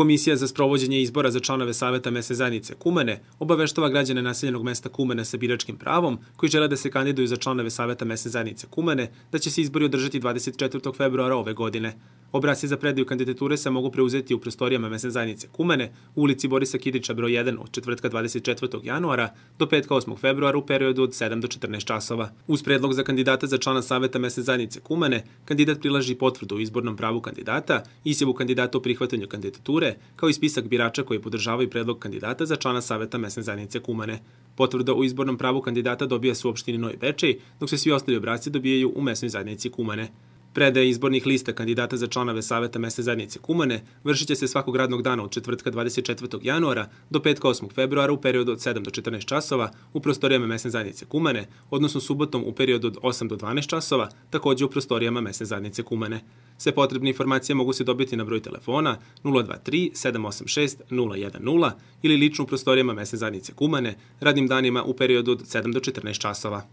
Komisija za sprovođenje izbora za članove Saveta mesne zajednice Kumene obaveštava građane naseljenog mesta Kumene sa biračkim pravom koji žele da se kandiduju za članove Saveta mesne zajednice Kumene da će se izbori održati 24. februara ove godine. Obrasi za predaju kandidature se mogu preuzeti u prostorijama mesne zajednice Kumene u ulici Borisa Kidića broj 1 od četvrtka 24. januara do petka 8. februara u periodu od 7 do 14 časova. Uz predlog za kandidata za člana saveta mesne zajednice Kumene, kandidat prilaži potvrdu o izbornom pravu kandidata, izjavu kandidata o prihvatanju kandidature, kao i spisak birača koji podržavaju predlog kandidata za člana saveta mesne zajednice Kumene. Potvrda o izbornom pravu kandidata dobija se u opštini Novi Bečej, dok se svi ostali obrazci dobijaju u mesnoj zajednici Kumene. Predaje izbornih lista kandidata za članove Saveta mesne zajednice Kumane vršit će se svakog radnog dana od četvrtka 24. januara do petka 8. februara u periodu od 7 do 14 časova u prostorijama mesne zajednice Kumane, odnosno subotom u periodu od 8 do 12 časova, takođe u prostorijama mesne zajednice Kumane. Sve potrebne informacije mogu se dobiti na broj telefona 023 786 010 ili lično u prostorijama mesne zajednice Kumane, radnim danima u periodu od 7 do 14 časova.